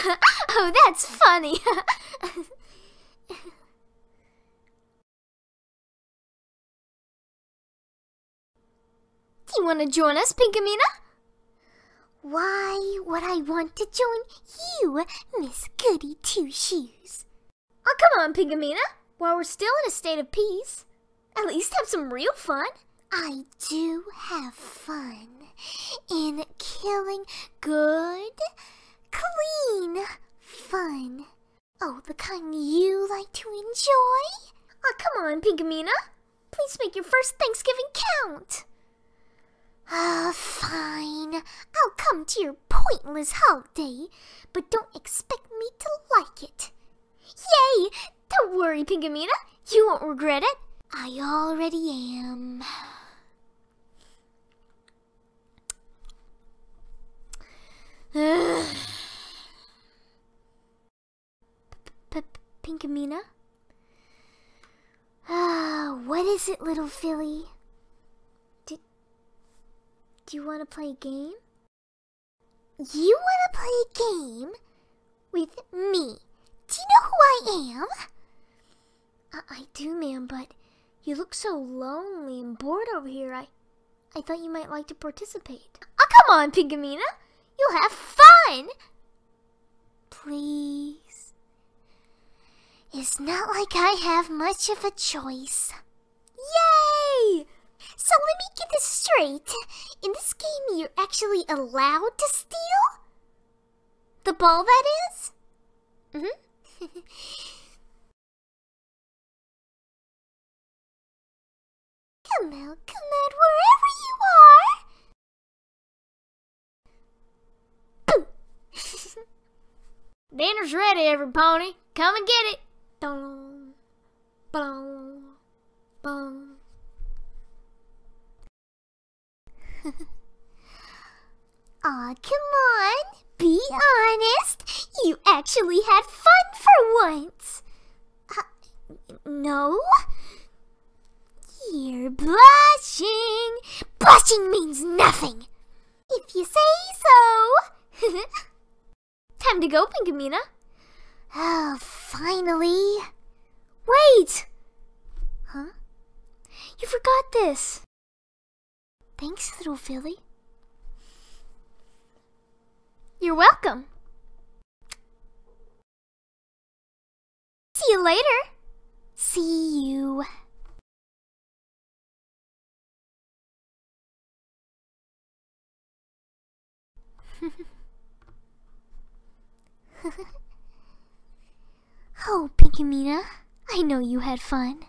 oh, that's funny. Do you want to join us, Pinkamina? Why would I want to join you, Miss Goody Two Shoes? Oh, come on, Pinkamina! While we're still in a state of peace, at least have some real fun. I do have fun in killing good Clean! Fun! Oh, the kind you like to enjoy? Oh, come on, Pinkamina! Please make your first Thanksgiving count! Ah, oh, fine. I'll come to your pointless holiday, but don't expect me to like it. Yay! Don't worry, Pinkamina, You won't regret it. I already am. Ugh. P Pinkamina? Ah, what is it, little filly? Do, do you want to play a game? You want to play a game? With me? Do you know who I am? I, uh, I do, ma'am, but you look so lonely and bored over here. I, I thought you might like to participate. Oh, come on, Pinkamina. You'll have fun. Please. It's not like I have much of a choice. Yay! So let me get this straight. In this game, you're actually allowed to steal? The ball, that is? Mm hmm. come out, come out, wherever you are! Dinner's ready, every pony. Come and get it. Dun, bun, bun. Aw, come on! Be honest! You actually had fun for once! Uh, no? You're blushing! Blushing means nothing! If you say so! Time to go, Pinkamina. Oh, Finally! Wait! Huh? You forgot this! Thanks, little Philly. You're welcome. See you later. See you. Oh, Pinkamina, I know you had fun.